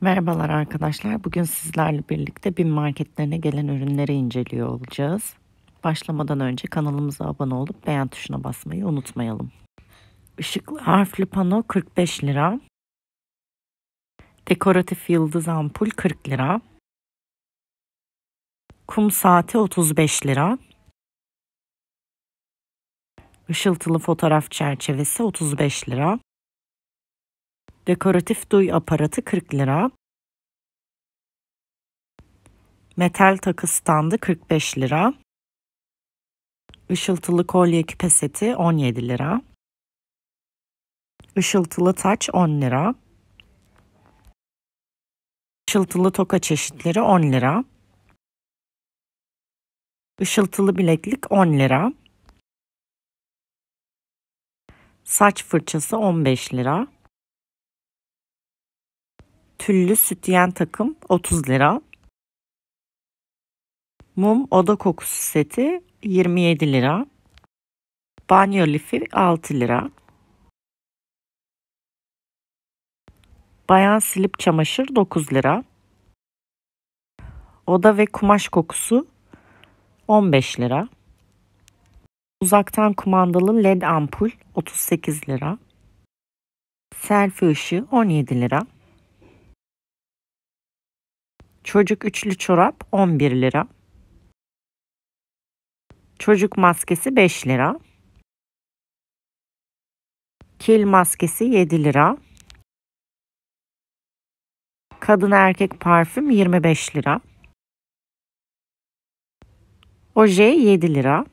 Merhabalar arkadaşlar. Bugün sizlerle birlikte bin marketlerine gelen ürünleri inceliyor olacağız. Başlamadan önce kanalımıza abone olup beğen tuşuna basmayı unutmayalım. Işıklı harfli pano 45 lira. Dekoratif yıldız ampul 40 lira. Kum saati 35 lira. Işıltılı fotoğraf çerçevesi 35 lira. Dekoratif duy aparatı 40 lira. Metal takı standı 45 lira. Işıltılı kolye küpe seti 17 lira. Işıltılı taç 10 lira. Işıltılı toka çeşitleri 10 lira. Işıltılı bileklik 10 lira. Saç fırçası 15 lira tüllü sütyen takım 30 lira. Mum oda kokusu seti 27 lira. Banyo lifi 6 lira. Bayan silip çamaşır 9 lira. Oda ve kumaş kokusu 15 lira. Uzaktan kumandalı led ampul 38 lira. Selfie ışığı 17 lira. Çocuk üçlü çorap 11 lira. Çocuk maskesi 5 lira. Kil maskesi 7 lira. Kadın erkek parfüm 25 lira. Oje 7 lira.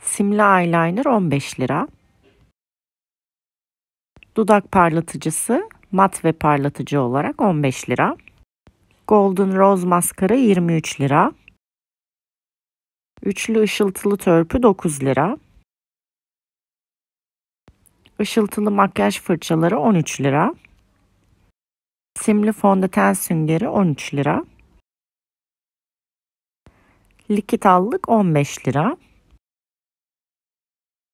Simli eyeliner 15 lira. Dudak parlatıcısı Mat ve parlatıcı olarak 15 lira. Golden Rose maskara 23 lira. Üçlü ışıltılı törpü 9 lira. Işıltılı makyaj fırçaları 13 lira. Simli fondöten süngeri 13 lira. Likit allık 15 lira.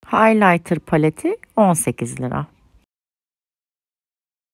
Highlighter paleti 18 lira.